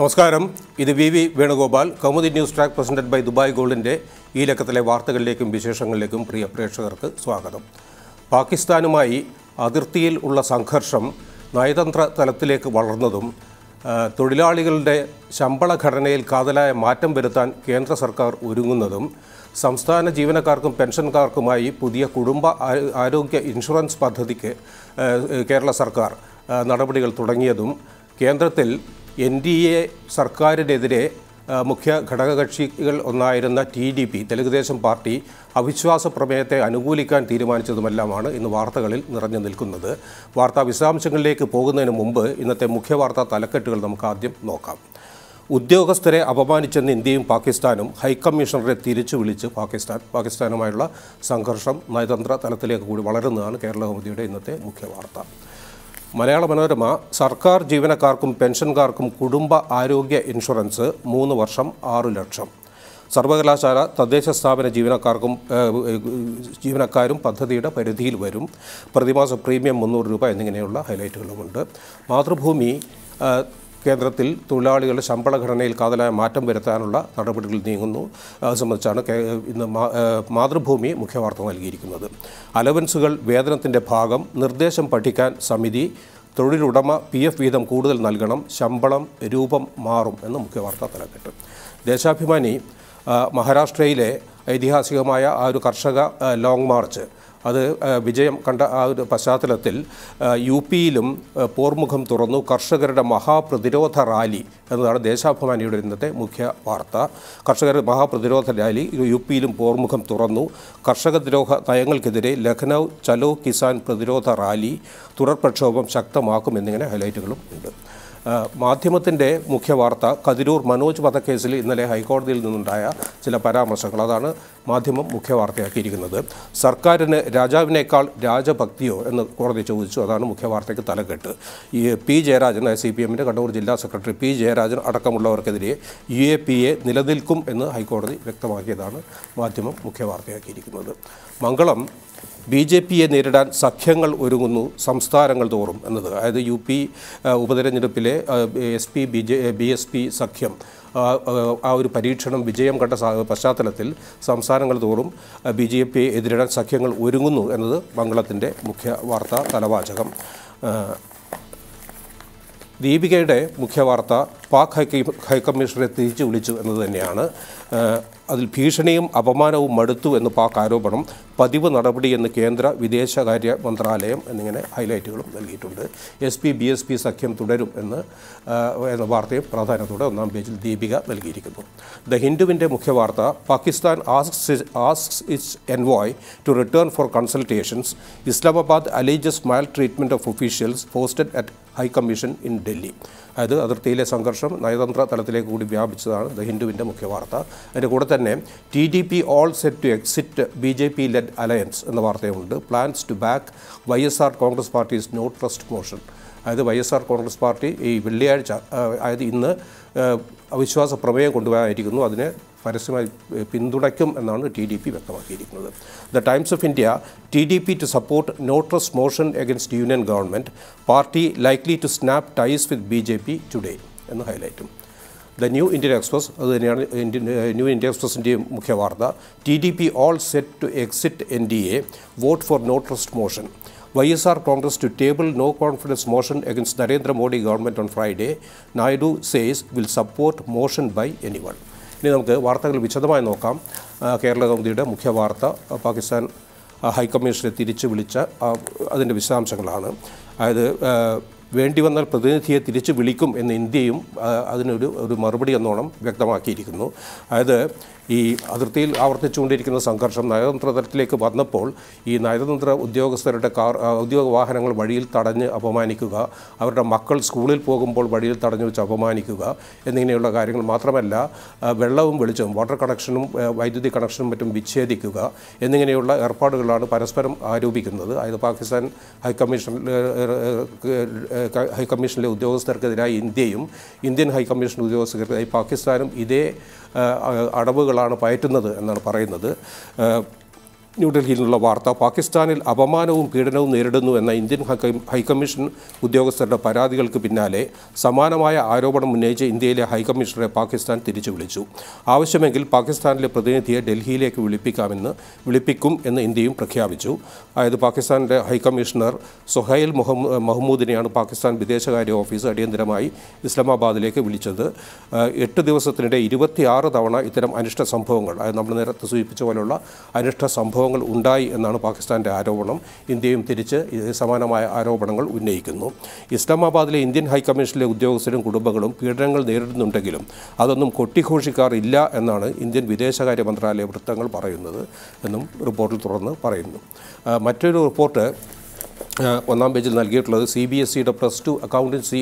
നമസ്കാരം ഇത് V V Venugopal Kaumudi news track presented by Dubai ഗോൾഡിൻ്റെ ഈ ലക്കത്തിലെ വാർത്തകളിലേക്കും വിശേഷങ്ങളിലേക്കും പ്രിയ പ്രേക്ഷകർക്ക് സ്വാഗതം പാകിസ്ഥാനുമായി അതിർത്തിയിൽ ഉള്ള സംഘർഷം നയതന്ത്ര തലത്തിലേക്ക് വളർന്നതും തൊഴിലാളികളുടെ ശമ്പള ഘടനയിൽ കാതലായ മാറ്റം വരുത്താൻ കേന്ദ്ര സർക്കാർ ഒരുങ്ങുന്നതും സംസ്ഥാന ജീവനക്കാർക്കും പെൻഷൻകാർക്കുമായി പുതിയ കുടുംബ ആരോഗ്യ ഇൻഷുറൻസ് പദ്ധതിക്ക് കേരള സർക്കാർ നടപടികൾ തുടങ്ങിയതും കേന്ദ്രത്തിൽ എൻ ഡി എ സർക്കാരിനെതിരെ മുഖ്യ ഘടകകക്ഷികൾ ഒന്നായിരുന്ന T D P Telugu Desam party അവിശ്വാസ പ്രമേയത്തെ അനുകൂലിക്കാൻ തീരുമാനിച്ചതുമെല്ലാമാണ് ഇന്ന് വാർത്തകളിൽ നിറഞ്ഞു നിൽക്കുന്നത് വാർത്താ വിശദാംശങ്ങളിലേക്ക് പോകുന്നതിന് മുമ്പ് ഇന്നത്തെ മുഖ്യ വാർത്താ തലക്കെട്ടുകൾ നമുക്ക് ആദ്യം നോക്കാം ഉദ്യോഗസ്ഥരെ അപമാനിച്ചെന്ന് ഇന്ത്യയും പാകിസ്ഥാനും ഹൈക്കമ്മീഷണറെ തിരിച്ചു വിളിച്ച് പാകിസ്ഥാൻ പാകിസ്ഥാനുമായുള്ള സംഘർഷം നയതന്ത്ര തലത്തിലേക്ക് കൂടി വളരുന്നതാണ് കേരള കൗമുദിയുടെ ഇന്നത്തെ മുഖ്യ വാർത്ത മലയാള മനോരമ സർക്കാർ ജീവനക്കാർക്കും പെൻഷൻകാർക്കും കുടുംബ ആരോഗ്യ ഇൻഷുറൻസ് മൂന്ന് വർഷം ആറു ലക്ഷം സർവകലാശാല തദ്ദേശ സ്ഥാപന ജീവനക്കാർക്കും ജീവനക്കാരും പദ്ധതിയുടെ പരിധിയിൽ വരും പ്രതിമാസ പ്രീമിയം മുന്നൂറ് രൂപ എന്നിങ്ങനെയുള്ള ഹൈലൈറ്റുകളുമുണ്ട് മാതൃഭൂമി കേന്ദ്രത്തിൽ തൊഴിലാളികളുടെ ശമ്പള ഘടനയിൽ കാതലായ മാറ്റം വരുത്താനുള്ള നടപടികൾ നീങ്ങുന്നു അത് സംബന്ധിച്ചാണ് ഇന്ന് മാതൃഭൂമി മുഖ്യവാർത്ത നൽകിയിരിക്കുന്നത് അലവൻസുകൾ വേതനത്തിൻ്റെ ഭാഗം നിർദ്ദേശം പഠിക്കാൻ സമിതി തൊഴിലുടമ പി എഫ് വീതം കൂടുതൽ നൽകണം ശമ്പളം രൂപം മാറും എന്ന് മുഖ്യവാർത്ത തലക്കെട്ട് ദേശാഭിമാനി മഹാരാഷ്ട്രയിലെ ഐതിഹാസികമായ ആ ഒരു കർഷക ലോങ് മാർച്ച് അത് വിജയം കണ്ട ആ ഒരു പശ്ചാത്തലത്തിൽ യു പിയിലും പോർമുഖം തുറന്നു കർഷകരുടെ മഹാപ്രതിരോധ റാലി എന്നതാണ് ദേശാഭിമാനിയുടെ ഇന്നത്തെ മുഖ്യ വാർത്ത കർഷകരുടെ മഹാപ്രതിരോധ റാലി യു പിയിലും പോർമുഖം തുറന്നു കർഷക ദ്രോഹ നയങ്ങൾക്കെതിരെ ലഖനൗ ചലോ കിസാൻ പ്രതിരോധ റാലി തുടർ പ്രക്ഷോഭം ശക്തമാക്കും എന്നിങ്ങനെ ഹൈലൈറ്റുകളും ഉണ്ട് മാധ്യമത്തിൻ്റെ മുഖ്യ വാർത്ത കതിരൂർ മനോജ് വധക്കേസിൽ ഇന്നലെ ഹൈക്കോടതിയിൽ നിന്നുണ്ടായ ചില പരാമർശങ്ങൾ അതാണ് മാധ്യമം മുഖ്യ വാർത്തയാക്കിയിരിക്കുന്നത് സർക്കാരിന് രാജാവിനേക്കാൾ രാജഭക്തിയോ എന്ന് കോടതി ചോദിച്ചു അതാണ് മുഖ്യ വാർത്തയ്ക്ക് തലക്കെട്ട് ഈ പി ജയരാജൻ സി പി എമ്മിൻ്റെ കണ്ണൂർ ജില്ലാ സെക്രട്ടറി പി ജയരാജൻ അടക്കമുള്ളവർക്കെതിരെ യു എ പി എ നിലനിൽക്കും എന്ന് ഹൈക്കോടതി വ്യക്തമാക്കിയതാണ് മാധ്യമം മുഖ്യ വാർത്തയാക്കിയിരിക്കുന്നത് മംഗളം ബി ജെ പിയെ നേരിടാൻ സഖ്യങ്ങൾ ഒരുങ്ങുന്നു സംസ്ഥാനങ്ങൾ തോറും എന്നത് അതായത് യു പി ഉപതെരഞ്ഞെടുപ്പിലെ S P B J B S P സഖ്യം ആ ഒരു പരീക്ഷണം വിജയം കണ്ട പശ്ചാത്തലത്തിൽ സംസ്ഥാനങ്ങൾ തോറും ബി ജെ പിയെ എതിരിടാൻ സഖ്യങ്ങൾ ഒരുങ്ങുന്നു എന്നത് മംഗളത്തിൻ്റെ മുഖ്യ വാർത്താ തലവാചകം ദീപികയുടെ മുഖ്യ വാർത്ത പാക് ഹൈ ഹൈക്കമ്മീഷണറെ തിരിച്ചു വിളിച്ചു എന്നത് തന്നെയാണ് അതിൽ ഭീഷണിയും അപമാനവും മടുത്തു എന്ന് പാക് ആരോപണം പതിവ് നടപടി എന്ന് കേന്ദ്ര വിദേശകാര്യ മന്ത്രാലയം എന്നിങ്ങനെ ഹൈലൈറ്റുകളും നൽകിയിട്ടുണ്ട് S P B S P സഖ്യം തുടരും എന്ന് എന്ന വാർത്തയും പ്രാധാന്യത്തോടെ ഒന്നാം പേജിൽ ദീപിക നൽകിയിരിക്കുന്നു ദ ഹിന്ദുവിൻ്റെ മുഖ്യവാർത്ത Pakistan asks asks its envoy to return for consultations Islamabad alleges maltreatment of officials posted at high commission in Delhi അതായത് അതിർത്തിയിലെ സംഘർഷം സംഘർഷം നയതന്ത്ര തലത്തിലേക്ക് കൂടി വ്യാപിച്ചതാണ് ദ ഹിന്ദുവിൻ്റെ മുഖ്യ വാർത്ത അതിൻ്റെ കൂടെ തന്നെ T D P all set to exit B J P led alliance എന്ന വാർത്തയുമുണ്ട് plans to back Y S R Congress party's no trust motion അതായത് Y S R Congress party ഈ വെള്ളിയാഴ്ച അതായത് ഇന്ന് അവിശ്വാസ പ്രമേയം കൊണ്ടുപോകാനായിരിക്കുന്നു അതിനെ പരസ്യമായി പിന്തുണയ്ക്കും എന്നാണ് ടി ഡി പി വ്യക്തമാക്കിയിരിക്കുന്നത് the Times of India T D P to support no trust motion against union government party likely to snap ties with B J P today എന്ന് ഹൈലൈറ്റും ദ ന്യൂ ഇന്ത്യൻ എക്സ്പ്രസ് അത് തന്നെയാണ് Indian New India എക്സ്പ്രസിൻ്റെയും മുഖ്യ വാർത്ത T D P all set to exit N D A vote for no trust motion Y S R Congress to table no confidence motion against Narendra Modi government on Friday Naidu says will support motion by any one ഇനി നമുക്ക് വാർത്തകൾ വിശദമായി നോക്കാം കേരള കൗമുദിയുടെ മുഖ്യ വാർത്ത പാകിസ്ഥാൻ ഹൈക്കമ്മീഷനെ തിരിച്ചു വിളിച്ച അതിൻ്റെ വിശദാംശങ്ങളാണ് അതായത് വേണ്ടി വന്നാൽ പ്രതിനിധിയെ തിരിച്ചു വിളിക്കും എന്ന് ഇന്ത്യയും അതിനൊരു ഒരു മറുപടി എന്നോണം വ്യക്തമാക്കിയിരിക്കുന്നു അതായത് ഈ അതിർത്തിയിൽ ആവർത്തിച്ചുകൊണ്ടിരിക്കുന്ന സംഘർഷം നയതന്ത്ര തലത്തിലേക്ക് വന്നപ്പോൾ ഈ നയതന്ത്ര ഉദ്യോഗസ്ഥരുടെ കാർ ഉദ്യോഗ വാഹനങ്ങൾ വഴിയിൽ തടഞ്ഞ് അപമാനിക്കുക അവരുടെ മക്കൾ സ്കൂളിൽ പോകുമ്പോൾ വഴിയിൽ തടഞ്ഞു വെച്ച് അപമാനിക്കുക എന്നിങ്ങനെയുള്ള കാര്യങ്ങൾ മാത്രമല്ല വെള്ളവും വെളിച്ചവും വാട്ടർ കണക്ഷനും വൈദ്യുതി കണക്ഷനും മറ്റും വിച്ഛേദിക്കുക എന്നിങ്ങനെയുള്ള ഏർപ്പാടുകളാണ് പരസ്പരം ആരോപിക്കുന്നത് അതായത് പാകിസ്ഥാൻ ഹൈക്കമ്മീഷൻ ഹൈക്കമ്മീഷനിലെ ഉദ്യോഗസ്ഥർക്കെതിരായി ഇന്ത്യയും ഇന്ത്യൻ ഹൈക്കമ്മീഷൻ ഉദ്യോഗസ്ഥർക്കെതിരായി പാകിസ്ഥാനും ഇതേ അടവുകൾ ആളുകളാണ് പയറ്റുന്നത് എന്നാണ് പറയുന്നത് ന്യൂഡൽഹിയിൽ നിന്നുള്ള വാർത്ത പാകിസ്ഥാനിൽ അപമാനവും പീഡനവും നേരിടുന്നു എന്ന ഇന്ത്യൻ ഹൈക്കമ്മീഷൻ ഉദ്യോഗസ്ഥരുടെ പരാതികൾക്ക് പിന്നാലെ സമാനമായ ആരോപണം ഉന്നയിച്ച് ഇന്ത്യയിലെ ഹൈക്കമ്മീഷണറെ പാകിസ്ഥാൻ തിരിച്ചു വിളിച്ചു ആവശ്യമെങ്കിൽ പാകിസ്ഥാനിലെ പ്രതിനിധിയെ ഡൽഹിയിലേക്ക് വിളിപ്പിക്കാമെന്ന് വിളിപ്പിക്കും എന്ന് ഇന്ത്യയും പ്രഖ്യാപിച്ചു അതായത് പാകിസ്ഥാനിലെ ഹൈക്കമ്മീഷണർ സുഹൈൽ മഹ്മൂദിനെയാണ് പാകിസ്ഥാൻ വിദേശകാര്യ ഓഫീസ് അടിയന്തരമായി ഇസ്ലാമാബാദിലേക്ക് വിളിച്ചത് എട്ട് ദിവസത്തിനിടെ ഇരുപത്തിയാറ് തവണ ഇത്തരം അനിഷ്ട സംഭവങ്ങൾ അതായത് നമ്മൾ നേരത്തെ സൂചിപ്പിച്ച പോലുള്ള അനിഷ്ട സംഭവങ്ങൾ സംഭവങ്ങൾ ഉണ്ടായി എന്നാണ് പാകിസ്ഥാൻ്റെ ആരോപണം ഇന്ത്യയും തിരിച്ച് സമാനമായ ആരോപണങ്ങൾ ഉന്നയിക്കുന്നു ഇസ്ലാമാബാദിലെ ഇന്ത്യൻ ഹൈക്കമ്മീഷനിലെ ഉദ്യോഗസ്ഥരും കുടുംബങ്ങളും പീഡനങ്ങൾ നേരിടുന്നുണ്ടെങ്കിലും അതൊന്നും കൊട്ടിഘോഷിക്കാറില്ല എന്നാണ് ഇന്ത്യൻ വിദേശകാര്യ മന്ത്രാലയ വൃത്തങ്ങൾ പറയുന്നത് എന്നും റിപ്പോർട്ടിൽ തുടർന്ന് പറയുന്നു മറ്റൊരു റിപ്പോർട്ട് ഒന്നാം പേജിൽ നൽകിയിട്ടുള്ളത് സി ബി എസ് സിയുടെ പ്ലസ് ടു അക്കൗണ്ടൻസി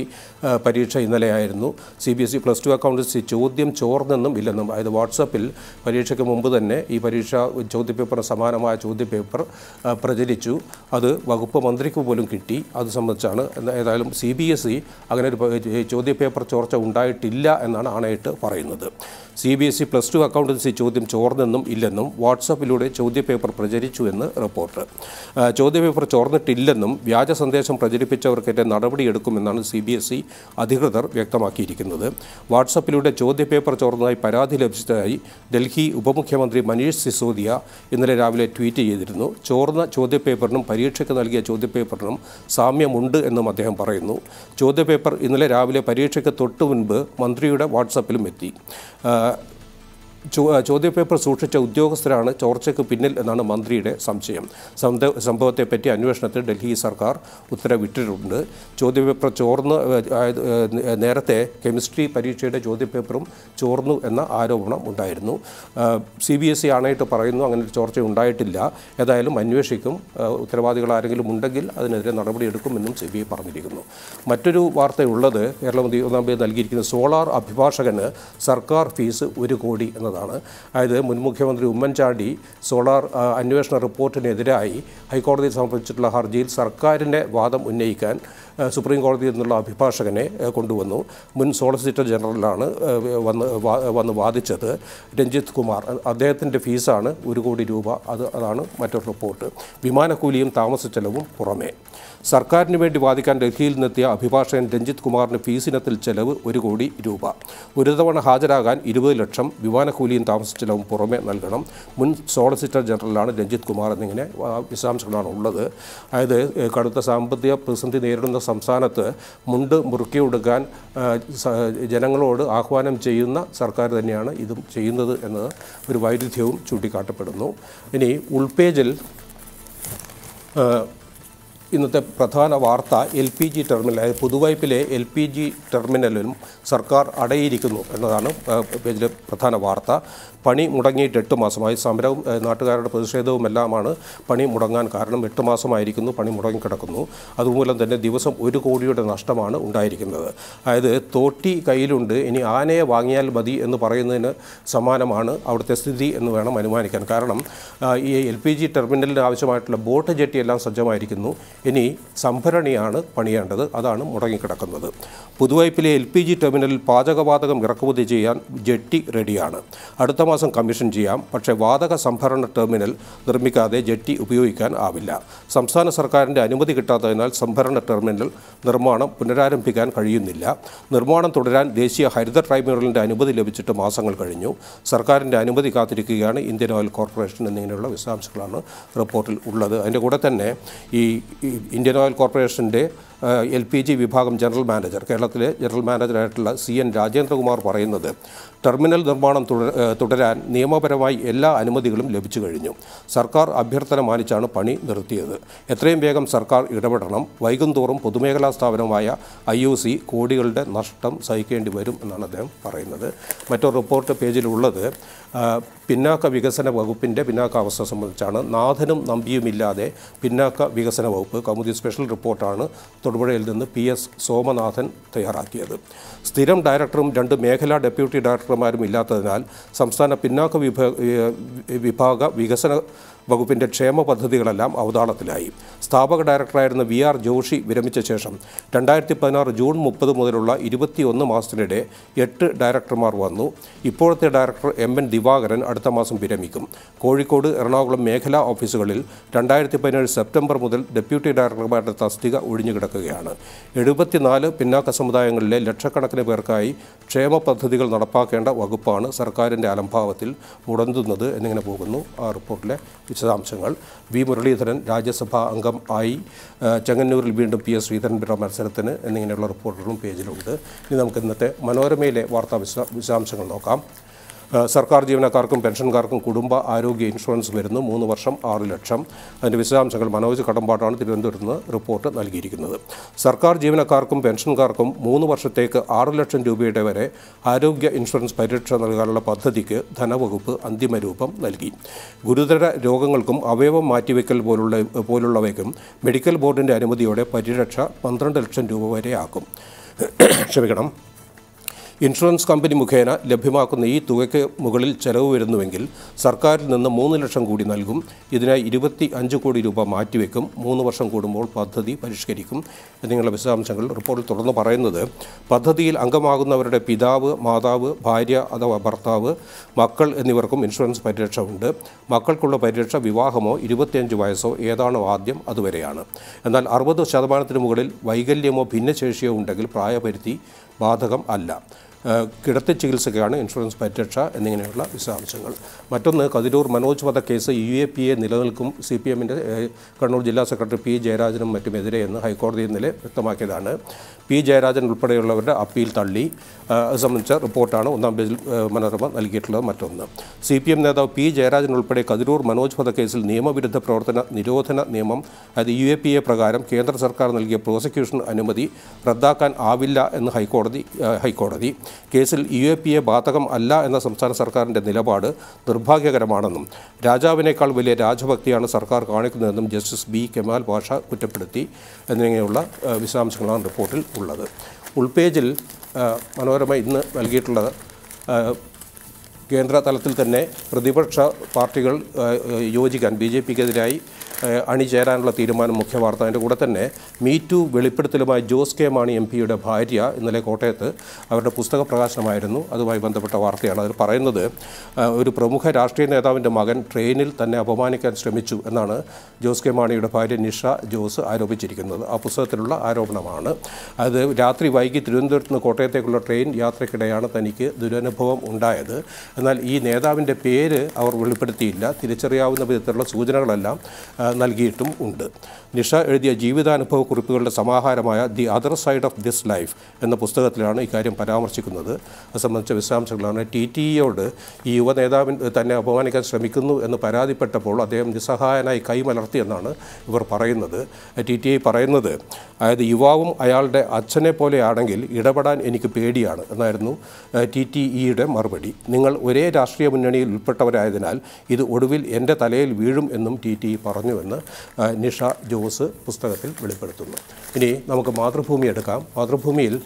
പരീക്ഷ ഇന്നലെയായിരുന്നു C B S C plus two accountancy ചോദ്യം ചോർന്നെന്നും ഇല്ലെന്നും അതായത് വാട്സപ്പിൽ പരീക്ഷയ്ക്ക് മുമ്പ് തന്നെ ഈ പരീക്ഷ ചോദ്യപേപ്പറിന് സമാനമായ ചോദ്യപേപ്പർ പ്രചരിച്ചു അത് വകുപ്പ് മന്ത്രിക്ക് പോലും കിട്ടി അത് സംബന്ധിച്ചാണ് ഏതായാലും സി ബി എസ് സി അങ്ങനെ ഒരു ചോദ്യപേപ്പർ ചോർച്ച ഉണ്ടായിട്ടില്ല എന്നാണ് ആണയിട്ട് പറയുന്നത് C B S E plus two accountancy ചോദ്യം ചോർന്നെന്നും ഇല്ലെന്നും വാട്സാപ്പിലൂടെ ചോദ്യപേപ്പർ പ്രചരിച്ചുവെന്ന് റിപ്പോർട്ട് ചോദ്യപേപ്പർ ചോർന്നിട്ടില്ലെന്നും വ്യാജ സന്ദേശം പ്രചരിപ്പിച്ചവർക്കെതിരെ നടപടിയെടുക്കുമെന്നാണ് സി ബി എസ് ഇ അധികൃതർ വ്യക്തമാക്കിയിരിക്കുന്നത് വാട്സാപ്പിലൂടെ ചോദ്യപേപ്പർ ചോർന്നതായി പരാതി ലഭിച്ചതായി ഡൽഹി ഉപമുഖ്യമന്ത്രി മനീഷ് സിസോദിയ ഇന്നലെ രാവിലെ ട്വീറ്റ് ചെയ്തിരുന്നു ചോർന്ന ചോദ്യപേപ്പറിനും പരീക്ഷയ്ക്ക് നൽകിയ ചോദ്യപേപ്പറിനും സാമ്യമുണ്ട് എന്നും അദ്ദേഹം പറയുന്നു ചോദ്യപേപ്പർ ഇന്നലെ രാവിലെ പരീക്ഷയ്ക്ക് തൊട്ടു മുൻപ് മന്ത്രിയുടെ വാട്സാപ്പിലും എത്തി a tá? ചോദ്യപേപ്പർ സൂക്ഷിച്ച ഉദ്യോഗസ്ഥരാണ് ചോർച്ചയ്ക്ക് പിന്നിൽ എന്നാണ് മന്ത്രിയുടെ സംശയം സംഭവത്തെപ്പറ്റി അന്വേഷണത്തിൽ ഡൽഹി സർക്കാർ ഉത്തരവിട്ടിട്ടുണ്ട് ചോദ്യപേപ്പർ ചോർന്ന് നേരത്തെ കെമിസ്ട്രി പരീക്ഷയുടെ ചോദ്യപേപ്പറും ചോർന്നു എന്ന ആരോപണം ഉണ്ടായിരുന്നു സി ബി എസ് ഇ ആണായിട്ട് പറയുന്നു അങ്ങനെ ചോർച്ച ഉണ്ടായിട്ടില്ല ഏതായാലും അന്വേഷിക്കും ഉത്തരവാദികൾ ആരെങ്കിലും ഉണ്ടെങ്കിൽ അതിനെതിരെ നടപടിയെടുക്കുമെന്നും സി ബി ഐ പറഞ്ഞിരിക്കുന്നു മറ്റൊരു വാർത്തയുള്ളത് കേരള ഒന്നാം നൽകിയിരിക്കുന്ന സോളാർ അഭിഭാഷകന് സർക്കാർ ഫീസ് ഒരു കോടി എന്ന നടത്തുന്നതാണ് അതായത് മുൻ മുഖ്യമന്ത്രി ഉമ്മൻചാണ്ടി സോളാർ അന്വേഷണ റിപ്പോർട്ടിനെതിരായി ഹൈക്കോടതിയിൽ സമർപ്പിച്ചിട്ടുള്ള ഹർജിയിൽ സർക്കാരിൻ്റെ വാദം ഉന്നയിക്കാൻ സുപ്രീം കോടതിയിൽ നിന്നുള്ള അഭിഭാഷകനെ കൊണ്ടുവന്നു മുൻ സോളിസിറ്റർ ജനറലാണ് വന്ന് വന്ന് വാദിച്ചത് രഞ്ജിത്ത് കുമാർ അദ്ദേഹത്തിൻ്റെ ഫീസാണ് ഒരു കോടി രൂപ അത് അതാണ് മറ്റൊരു റിപ്പോർട്ട് വിമാനക്കൂലിയും താമസ ചെലവും പുറമേ സർക്കാരിന് വേണ്ടി വാദിക്കാൻ ഡൽഹിയിൽ നിന്നെത്തിയ അഭിഭാഷകൻ രഞ്ജിത്ത് കുമാറിന് ഫീസിനത്തിൽ ചെലവ് ഒരു കോടി രൂപ ഒരു തവണ ഹാജരാകാൻ ഇരുപത് ലക്ഷം വിമാനക്കൂലിയും താമസ ചെലവും പുറമെ നൽകണം മുൻ സോളിസിറ്റർ ജനറലാണ് രഞ്ജിത്ത് കുമാർ എന്നിങ്ങനെ വിശദാംശങ്ങളാണ് ഉള്ളത് അതായത് കടുത്ത സാമ്പത്തിക പ്രതിസന്ധി നേരിടുന്ന സംസ്ഥാനത്ത് മുണ്ട് മുറുക്കിയെടുക്കാൻ ജനങ്ങളോട് ആഹ്വാനം ചെയ്യുന്ന സർക്കാർ തന്നെയാണ് ഇതും ചെയ്യുന്നത് എന്നത് ഒരു വൈരുദ്ധ്യവും ചൂണ്ടിക്കാട്ടപ്പെടുന്നു ഇനി ഉൾപേജിൽ ഇന്നത്തെ പ്രധാന വാർത്ത എൽ പി ജി ടെർമിനൽ അതായത് പുതുവൈപ്പിലെ എൽ പി ജി ടെർമിനലിലും സർക്കാർ അടയിരിക്കുന്നു എന്നതാണ് പേജിലെ പ്രധാന വാർത്ത പണി മുടങ്ങിയിട്ട് എട്ട് മാസമായി സമരവും നാട്ടുകാരുടെ എല്ലാമാണ് പണി മുടങ്ങാൻ കാരണം എട്ട് മാസമായിരിക്കുന്നു പണി മുടങ്ങിക്കിടക്കുന്നു അതുമൂലം തന്നെ ദിവസം ഒരു കോടിയുടെ നഷ്ടമാണ് ഉണ്ടായിരിക്കുന്നത് അതായത് തോട്ടി കയ്യിലുണ്ട് ഇനി ആനയെ വാങ്ങിയാൽ മതി എന്ന് പറയുന്നതിന് സമാനമാണ് അവിടുത്തെ സ്ഥിതി എന്ന് വേണം അനുമാനിക്കാൻ കാരണം ഈ എൽ പി ജി ടെർമിനലിന് ആവശ്യമായിട്ടുള്ള ബോട്ട് ജെട്ടി എല്ലാം സജ്ജമായിരിക്കുന്നു ഇനി സംഭരണിയാണ് പണിയേണ്ടത് അതാണ് മുടങ്ങിക്കിടക്കുന്നത് പുതുവൈപ്പിലെ എൽ പി ജി ടെർമിനലിൽ പാചകവാതകം ഇറക്കുമതി ചെയ്യാൻ ജെട്ടി റെഡിയാണ് അടുത്ത അടുത്തമാസം കമ്മീഷൻ ചെയ്യാം പക്ഷേ വാതക സംഭരണ ടെർമിനൽ നിർമ്മിക്കാതെ ജെട്ടി ഉപയോഗിക്കാൻ ആവില്ല സംസ്ഥാന സർക്കാരിൻ്റെ അനുമതി കിട്ടാത്തതിനാൽ സംഭരണ ടെർമിനൽ നിർമ്മാണം പുനരാരംഭിക്കാൻ കഴിയുന്നില്ല നിർമ്മാണം തുടരാൻ ദേശീയ ഹരിത ട്രൈബ്യൂണലിൻ്റെ അനുമതി ലഭിച്ചിട്ട് മാസങ്ങൾ കഴിഞ്ഞു സർക്കാരിൻ്റെ അനുമതി കാത്തിരിക്കുകയാണ് ഇന്ത്യൻ ഓയിൽ കോർപ്പറേഷൻ എന്നിങ്ങനെയുള്ള വിശദാംശങ്ങളാണ് റിപ്പോർട്ടിൽ ഉള്ളത് അതിൻ്റെ കൂടെ തന്നെ ഈ ഇന്ത്യൻ ഓയിൽ കോർപ്പറേഷൻ്റെ എൽ പി ജി വിഭാഗം ജനറൽ മാനേജർ കേരളത്തിലെ ജനറൽ മാനേജറായിട്ടുള്ള സി എൻ രാജേന്ദ്രകുമാർ പറയുന്നത് ടെർമിനൽ നിർമ്മാണം തുടരാൻ നിയമപരമായി എല്ലാ അനുമതികളും ലഭിച്ചു കഴിഞ്ഞു സർക്കാർ അഭ്യർത്ഥന മാനിച്ചാണ് പണി നിർത്തിയത് എത്രയും വേഗം സർക്കാർ ഇടപെടണം വൈകുന്തോറും പൊതുമേഖലാ സ്ഥാപനമായ ഐ യു സി കോടികളുടെ നഷ്ടം സഹിക്കേണ്ടി വരും എന്നാണ് അദ്ദേഹം പറയുന്നത് മറ്റൊരു റിപ്പോർട്ട് പേജിലുള്ളത് പിന്നാക്ക വികസന വകുപ്പിൻ്റെ അവസ്ഥ സംബന്ധിച്ചാണ് നാഥനും നമ്പിയുമില്ലാതെ പിന്നാക്ക വികസന വകുപ്പ് കൗമുദി സ്പെഷ്യൽ റിപ്പോർട്ടാണ് തൊടുപുഴയിൽ നിന്ന് പി എസ് സോമനാഥൻ തയ്യാറാക്കിയത് സ്ഥിരം ഡയറക്ടറും രണ്ട് മേഖലാ ഡെപ്യൂട്ടി ഡയറക്ടർമാരും ഇല്ലാത്തതിനാൽ സംസ്ഥാന പിന്നാക്ക വിഭാഗ വിഭാഗ വികസന വകുപ്പിൻ്റെ ക്ഷേമ പദ്ധതികളെല്ലാം അവതാളത്തിലായി സ്ഥാപക ഡയറക്ടറായിരുന്ന വി ആർ ജോഷി വിരമിച്ച ശേഷം രണ്ടായിരത്തി പതിനാറ് ജൂൺ മുപ്പത് മുതലുള്ള ഇരുപത്തിയൊന്ന് മാസത്തിനിടെ എട്ട് ഡയറക്ടർമാർ വന്നു ഇപ്പോഴത്തെ ഡയറക്ടർ എം എൻ ദിവാകരൻ അടുത്ത മാസം വിരമിക്കും കോഴിക്കോട് എറണാകുളം മേഖലാ ഓഫീസുകളിൽ രണ്ടായിരത്തി പതിനേഴ് സെപ്റ്റംബർ മുതൽ ഡെപ്യൂട്ടി ഡയറക്ടർമാരുടെ തസ്തിക ഒഴിഞ്ഞുകിടക്കുകയാണ് എഴുപത്തിനാല് പിന്നാക്ക സമുദായങ്ങളിലെ ലക്ഷക്കണക്കിന് പേർക്കായി ക്ഷേമ പദ്ധതികൾ നടപ്പാക്കേണ്ട വകുപ്പാണ് സർക്കാരിൻ്റെ അലംഭാവത്തിൽ മുടന്തുന്നത് എന്നിങ്ങനെ പോകുന്നു ആ റിപ്പോർട്ടിലെ വിശദാംശങ്ങൾ വി മുരളീധരൻ രാജ്യസഭാ അംഗം ആയി ചെങ്ങന്നൂരിൽ വീണ്ടും പി എസ് ശ്രീധരൻപിള്ള മത്സരത്തിന് എന്നിങ്ങനെയുള്ള റിപ്പോർട്ടുകളും പേജിലുണ്ട് ഇനി നമുക്ക് ഇന്നത്തെ മനോരമയിലെ വാർത്താ വിശദാംശങ്ങൾ നോക്കാം സർക്കാർ ജീവനക്കാർക്കും പെൻഷൻകാർക്കും കുടുംബ ആരോഗ്യ ഇൻഷുറൻസ് വരുന്നു മൂന്ന് വർഷം ആറ് ലക്ഷം അതിൻ്റെ വിശദാംശങ്ങൾ മനോജ് കടമ്പാട്ടാണ് തിരുവനന്തപുരത്ത് നിന്ന് റിപ്പോർട്ട് നൽകിയിരിക്കുന്നത് സർക്കാർ ജീവനക്കാർക്കും പെൻഷൻകാർക്കും മൂന്ന് വർഷത്തേക്ക് ആറ് ലക്ഷം രൂപയുടെ വരെ ആരോഗ്യ ഇൻഷുറൻസ് പരിരക്ഷ നൽകാനുള്ള പദ്ധതിക്ക് ധനവകുപ്പ് അന്തിമ രൂപം നൽകി ഗുരുതര രോഗങ്ങൾക്കും അവയവം മാറ്റിവെക്കൽ പോലുള്ള പോലുള്ളവയ്ക്കും മെഡിക്കൽ ബോർഡിൻ്റെ അനുമതിയോടെ പരിരക്ഷ പന്ത്രണ്ട് ലക്ഷം രൂപ വരെയാക്കും ക്ഷമിക്കണം ഇൻഷുറൻസ് കമ്പനി മുഖേന ലഭ്യമാക്കുന്ന ഈ തുകയ്ക്ക് മുകളിൽ ചെലവ് വരുന്നുവെങ്കിൽ സർക്കാരിൽ നിന്ന് മൂന്ന് ലക്ഷം കൂടി നൽകും ഇതിനായി ഇരുപത്തി അഞ്ച് കോടി രൂപ മാറ്റിവെക്കും മൂന്ന് വർഷം കൂടുമ്പോൾ പദ്ധതി പരിഷ്കരിക്കും എന്നിങ്ങനെയുള്ള വിശദാംശങ്ങൾ റിപ്പോർട്ടിൽ തുടർന്ന് പറയുന്നത് പദ്ധതിയിൽ അംഗമാകുന്നവരുടെ പിതാവ് മാതാവ് ഭാര്യ അഥവാ ഭർത്താവ് മക്കൾ എന്നിവർക്കും ഇൻഷുറൻസ് പരിരക്ഷ ഉണ്ട് മക്കൾക്കുള്ള പരിരക്ഷ വിവാഹമോ ഇരുപത്തിയഞ്ച് വയസ്സോ ഏതാണോ ആദ്യം അതുവരെയാണ് എന്നാൽ അറുപത് ശതമാനത്തിന് മുകളിൽ വൈകല്യമോ ഭിന്നശേഷിയോ ഉണ്ടെങ്കിൽ പ്രായപരിധി ബാധകം അല്ല കിടത്തി ചികിത്സയ്ക്കാണ് ഇൻഷുറൻസ് പരിരക്ഷ എന്നിങ്ങനെയുള്ള വിശദാംശങ്ങൾ മറ്റൊന്ന് കതിരൂർ മനോജ് വധക്കേസ് യു എ പി എ നിലനിൽക്കും സി പി എമ്മിൻ്റെ കണ്ണൂർ ജില്ലാ സെക്രട്ടറി പി ജയരാജനും മറ്റുമെതിരെ എന്ന് ഹൈക്കോടതി ഇന്നലെ വ്യക്തമാക്കിയതാണ് പി ജയരാജൻ ഉൾപ്പെടെയുള്ളവരുടെ അപ്പീൽ തള്ളി അത് സംബന്ധിച്ച റിപ്പോർട്ടാണ് ഒന്നാം പേജിൽ മനോരമ നൽകിയിട്ടുള്ളത് മറ്റൊന്ന് സി പി എം നേതാവ് പി ജയരാജൻ ഉൾപ്പെടെ കതിരൂർ മനോജ് വധക്കേസിൽ നിയമവിരുദ്ധ പ്രവർത്തന നിരോധന നിയമം അതായത് യു എ പി എ പ്രകാരം കേന്ദ്ര സർക്കാർ നൽകിയ പ്രോസിക്യൂഷൻ അനുമതി റദ്ദാക്കാൻ ആവില്ല എന്ന് ഹൈക്കോടതി ഹൈക്കോടതി കേസിൽ യു എ പി എ ബാധകം അല്ല എന്ന സംസ്ഥാന സർക്കാരിൻ്റെ നിലപാട് നിർഭാഗ്യകരമാണെന്നും രാജാവിനേക്കാൾ വലിയ രാജഭക്തിയാണ് സർക്കാർ കാണിക്കുന്നതെന്നും ജസ്റ്റിസ് ബി കെമാൽ ഭാഷ കുറ്റപ്പെടുത്തി എന്നിങ്ങനെയുള്ള വിശദാംശങ്ങളാണ് റിപ്പോർട്ടിൽ ഉള്ളത് ഉൾപേജിൽ മനോരമ ഇന്ന് നൽകിയിട്ടുള്ളത് കേന്ദ്ര തലത്തിൽ തന്നെ പ്രതിപക്ഷ പാർട്ടികൾ യോജിക്കാൻ ബി ജെ പിക്കെതിരായി അണിചേരാനുള്ള തീരുമാനം മുഖ്യ വാർത്ത അതിൻ്റെ കൂടെ തന്നെ ടു വെളിപ്പെടുത്തലുമായി ജോസ് കെ മാണി എം പിയുടെ ഭാര്യ ഇന്നലെ കോട്ടയത്ത് അവരുടെ പുസ്തക പ്രകാശനമായിരുന്നു അതുമായി ബന്ധപ്പെട്ട വാർത്തയാണ് അതിൽ പറയുന്നത് ഒരു പ്രമുഖ രാഷ്ട്രീയ നേതാവിൻ്റെ മകൻ ട്രെയിനിൽ തന്നെ അപമാനിക്കാൻ ശ്രമിച്ചു എന്നാണ് ജോസ് കെ മാണിയുടെ ഭാര്യ നിഷ ജോസ് ആരോപിച്ചിരിക്കുന്നത് ആ പുസ്തകത്തിലുള്ള ആരോപണമാണ് അത് രാത്രി വൈകി തിരുവനന്തപുരത്ത് നിന്ന് കോട്ടയത്തേക്കുള്ള ട്രെയിൻ യാത്രയ്ക്കിടെയാണ് തനിക്ക് ദുരനുഭവം ഉണ്ടായത് എന്നാൽ ഈ നേതാവിൻ്റെ പേര് അവർ വെളിപ്പെടുത്തിയില്ല തിരിച്ചറിയാവുന്ന വിധത്തിലുള്ള സൂചനകളെല്ലാം നൽകിയിട്ടും ഉണ്ട് നിഷ എഴുതിയ ജീവിതാനുഭവ കുറിപ്പുകളുടെ സമാഹാരമായ the other side of this life എന്ന പുസ്തകത്തിലാണ് ഇക്കാര്യം പരാമർശിക്കുന്നത് അത് സംബന്ധിച്ച വിശദാംശങ്ങളാണ് ടി ടി ഇയോട് ഈ യുവ നേതാവിൻ തന്നെ അപമാനിക്കാൻ ശ്രമിക്കുന്നു എന്ന് പരാതിപ്പെട്ടപ്പോൾ അദ്ദേഹം നിസ്സഹായനായി കൈമലർത്തി എന്നാണ് ഇവർ പറയുന്നത് ടി ടി ഐ പറയുന്നത് അതായത് യുവാവും അയാളുടെ അച്ഛനെ പോലെയാണെങ്കിൽ ഇടപെടാൻ എനിക്ക് പേടിയാണ് എന്നായിരുന്നു ടി ടി ഇയുടെ മറുപടി നിങ്ങൾ ഒരേ രാഷ്ട്രീയ മുന്നണിയിൽ ഉൾപ്പെട്ടവരായതിനാൽ ഇത് ഒടുവിൽ എൻ്റെ തലയിൽ വീഴും എന്നും ടി ടി പറഞ്ഞു സാധിക്കുമെന്ന് നിഷ ജോസ് പുസ്തകത്തിൽ വെളിപ്പെടുത്തുന്നു ഇനി നമുക്ക് മാതൃഭൂമി എടുക്കാം മാതൃഭൂമിയിൽ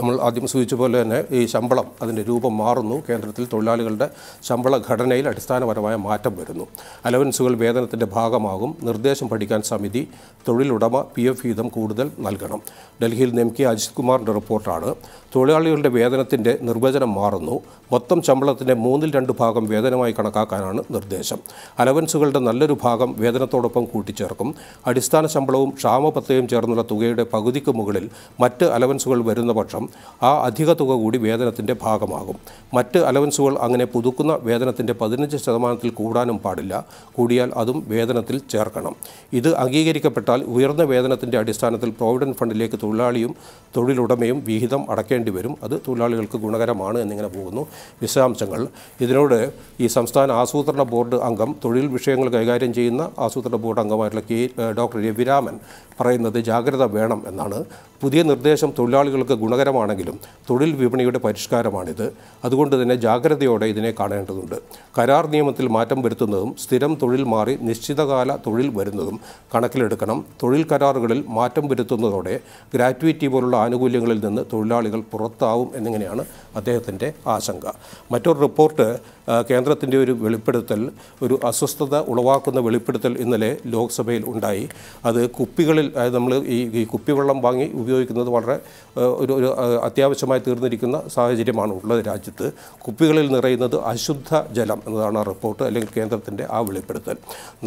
നമ്മൾ ആദ്യം സൂചിച്ച പോലെ തന്നെ ഈ ശമ്പളം അതിൻ്റെ രൂപം മാറുന്നു കേന്ദ്രത്തിൽ തൊഴിലാളികളുടെ ശമ്പള ഘടനയിൽ അടിസ്ഥാനപരമായ മാറ്റം വരുന്നു അലവൻസുകൾ വേതനത്തിൻ്റെ ഭാഗമാകും നിർദ്ദേശം പഠിക്കാൻ സമിതി തൊഴിലുടമ പി എഫ് വീതം കൂടുതൽ നൽകണം ഡൽഹിയിൽ നെംകി അജിത് കുമാറിൻ്റെ റിപ്പോർട്ടാണ് തൊഴിലാളികളുടെ വേതനത്തിൻ്റെ നിർവചനം മാറുന്നു മൊത്തം ശമ്പളത്തിൻ്റെ മൂന്നിൽ രണ്ട് ഭാഗം വേതനമായി കണക്കാക്കാനാണ് നിർദ്ദേശം അലവൻസുകളുടെ നല്ലൊരു ഭാഗം വേതനത്തോടൊപ്പം കൂട്ടിച്ചേർക്കും അടിസ്ഥാന ശമ്പളവും ക്ഷാമപത്തയും ചേർന്നുള്ള തുകയുടെ പകുതിക്ക് മുകളിൽ മറ്റ് അലവൻസുകൾ വരുന്ന പക്ഷം കാരണം ആ അധിക തുക കൂടി വേതനത്തിൻ്റെ ഭാഗമാകും മറ്റ് അലവൻസുകൾ അങ്ങനെ പുതുക്കുന്ന വേതനത്തിൻ്റെ പതിനഞ്ച് ശതമാനത്തിൽ കൂടാനും പാടില്ല കൂടിയാൽ അതും വേതനത്തിൽ ചേർക്കണം ഇത് അംഗീകരിക്കപ്പെട്ടാൽ ഉയർന്ന വേതനത്തിൻ്റെ അടിസ്ഥാനത്തിൽ പ്രോവിഡൻറ്റ് ഫണ്ടിലേക്ക് തൊഴിലാളിയും തൊഴിലുടമയും വിഹിതം അടക്കേണ്ടി വരും അത് തൊഴിലാളികൾക്ക് ഗുണകരമാണ് എന്നിങ്ങനെ പോകുന്നു വിശദാംശങ്ങൾ ഇതിനോട് ഈ സംസ്ഥാന ആസൂത്രണ ബോർഡ് അംഗം തൊഴിൽ വിഷയങ്ങൾ കൈകാര്യം ചെയ്യുന്ന ആസൂത്രണ ബോർഡ് അംഗമായിട്ടുള്ള കെ ഡോക്ടർ രവിരാമൻ പറയുന്നത് ജാഗ്രത വേണം എന്നാണ് പുതിയ നിർദ്ദേശം തൊഴിലാളികൾക്ക് ഗുണകരമാണെങ്കിലും തൊഴിൽ വിപണിയുടെ പരിഷ്കാരമാണിത് അതുകൊണ്ട് തന്നെ ജാഗ്രതയോടെ ഇതിനെ കാണേണ്ടതുണ്ട് കരാർ നിയമത്തിൽ മാറ്റം വരുത്തുന്നതും സ്ഥിരം തൊഴിൽ മാറി നിശ്ചിതകാല തൊഴിൽ വരുന്നതും കണക്കിലെടുക്കണം തൊഴിൽ കരാറുകളിൽ മാറ്റം വരുത്തുന്നതോടെ ഗ്രാറ്റുവിറ്റി പോലുള്ള ആനുകൂല്യങ്ങളിൽ നിന്ന് തൊഴിലാളികൾ പുറത്താവും എന്നിങ്ങനെയാണ് അദ്ദേഹത്തിൻ്റെ ആശങ്ക മറ്റൊരു റിപ്പോർട്ട് കേന്ദ്രത്തിൻ്റെ ഒരു വെളിപ്പെടുത്തൽ ഒരു അസ്വസ്ഥത ഉളവാക്കുന്ന വെളിപ്പെടുത്തൽ ഇന്നലെ ലോക്സഭയിൽ ഉണ്ടായി അത് കുപ്പികളിൽ അതായത് നമ്മൾ ഈ ഈ കുപ്പിവെള്ളം വാങ്ങി ഉപയോഗിക്കുന്നത് വളരെ ഒരു ഒരു അത്യാവശ്യമായി തീർന്നിരിക്കുന്ന സാഹചര്യമാണ് ഉള്ളത് രാജ്യത്ത് കുപ്പികളിൽ നിറയുന്നത് അശുദ്ധ ജലം എന്നതാണ് ആ റിപ്പോർട്ട് അല്ലെങ്കിൽ കേന്ദ്രത്തിൻ്റെ ആ വെളിപ്പെടുത്തൽ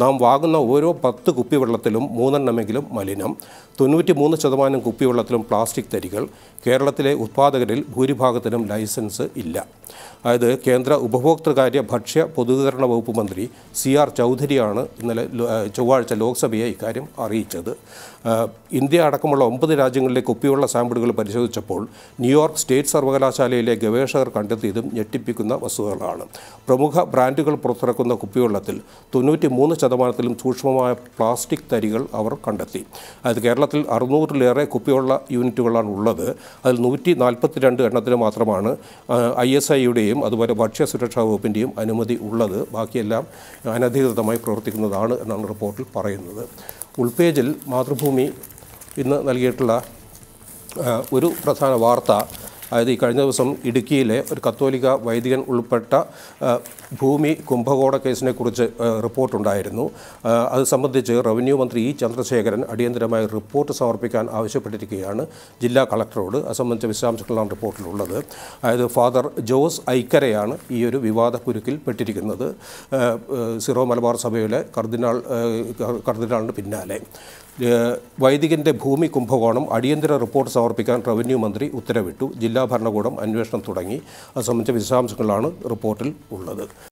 നാം വാങ്ങുന്ന ഓരോ പത്ത് കുപ്പിവെള്ളത്തിലും മൂന്നെണ്ണമെങ്കിലും മലിനം തൊണ്ണൂറ്റി മൂന്ന് ശതമാനം കുപ്പിവെള്ളത്തിലും പ്ലാസ്റ്റിക് கைத்தறிகள் കേരളത്തിലെ ഉത്പാദകരിൽ ഭൂരിഭാഗത്തിനും ലൈസൻസ് ഇല്ല അതായത് കേന്ദ്ര ഉപഭോക്തൃകാര്യ ഭക്ഷ്യ പൊതുവിതരണ വകുപ്പ് മന്ത്രി സി ആർ ചൗധരിയാണ് ഇന്നലെ ചൊവ്വാഴ്ച ലോക്സഭയെ ഇക്കാര്യം അറിയിച്ചത് ഇന്ത്യ അടക്കമുള്ള ഒമ്പത് രാജ്യങ്ങളിലെ കുപ്പിയുള്ള സാമ്പിളുകൾ പരിശോധിച്ചപ്പോൾ ന്യൂയോർക്ക് സ്റ്റേറ്റ് സർവകലാശാലയിലെ ഗവേഷകർ കണ്ടെത്തിയതും ഞെട്ടിപ്പിക്കുന്ന വസ്തുതകളാണ് പ്രമുഖ ബ്രാൻഡുകൾ പുറത്തിറക്കുന്ന കുപ്പിവെള്ളത്തിൽ തൊണ്ണൂറ്റി മൂന്ന് ശതമാനത്തിലും സൂക്ഷ്മമായ പ്ലാസ്റ്റിക് തരികൾ അവർ കണ്ടെത്തി അതായത് കേരളത്തിൽ അറുന്നൂറിലേറെ കുപ്പിവെള്ള യൂണിറ്റുകളാണ് ഉള്ളത് അതിൽ നൂറ്റി നാൽപ്പത്തി രണ്ട് എണ്ണത്തിന് മാത്രമാണ് ഐ എസ് ഐയുടെയും അതുപോലെ ഭക്ഷ്യസുരക്ഷാ വകുപ്പിൻ്റെയും അനുമതി ഉള്ളത് ബാക്കിയെല്ലാം അനധികൃതമായി പ്രവർത്തിക്കുന്നതാണ് എന്നാണ് റിപ്പോർട്ടിൽ പറയുന്നത് ഉൾപേജിൽ മാതൃഭൂമി ഇന്ന് നൽകിയിട്ടുള്ള ഒരു പ്രധാന വാർത്ത അതായത് ഈ കഴിഞ്ഞ ദിവസം ഇടുക്കിയിലെ ഒരു കത്തോലിക വൈദികൻ ഉൾപ്പെട്ട ഭൂമി കുംഭകോട കേസിനെ കുറിച്ച് റിപ്പോർട്ടുണ്ടായിരുന്നു അത് സംബന്ധിച്ച് റവന്യൂ മന്ത്രി ഇ ചന്ദ്രശേഖരൻ അടിയന്തരമായി റിപ്പോർട്ട് സമർപ്പിക്കാൻ ആവശ്യപ്പെട്ടിരിക്കുകയാണ് ജില്ലാ കളക്ടറോട് അത് സംബന്ധിച്ച വിശദാംശങ്ങളാണ് റിപ്പോർട്ടിലുള്ളത് അതായത് ഫാദർ ജോസ് ഐക്കരയാണ് ഈ ഒരു വിവാദ കുരുക്കിൽ പെട്ടിരിക്കുന്നത് സിറോ മലബാർ സഭയിലെ കർദിനാൾ കർദിനാളിന് പിന്നാലെ വൈദികൻ്റെ ഭൂമി കുംഭകോണം അടിയന്തര റിപ്പോർട്ട് സമർപ്പിക്കാൻ റവന്യൂ മന്ത്രി ഉത്തരവിട്ടു ജില്ലാ ഭരണകൂടം അന്വേഷണം തുടങ്ങി അത് സംബന്ധിച്ച വിശദാംശങ്ങളാണ് റിപ്പോർട്ടിൽ ഉള്ളത്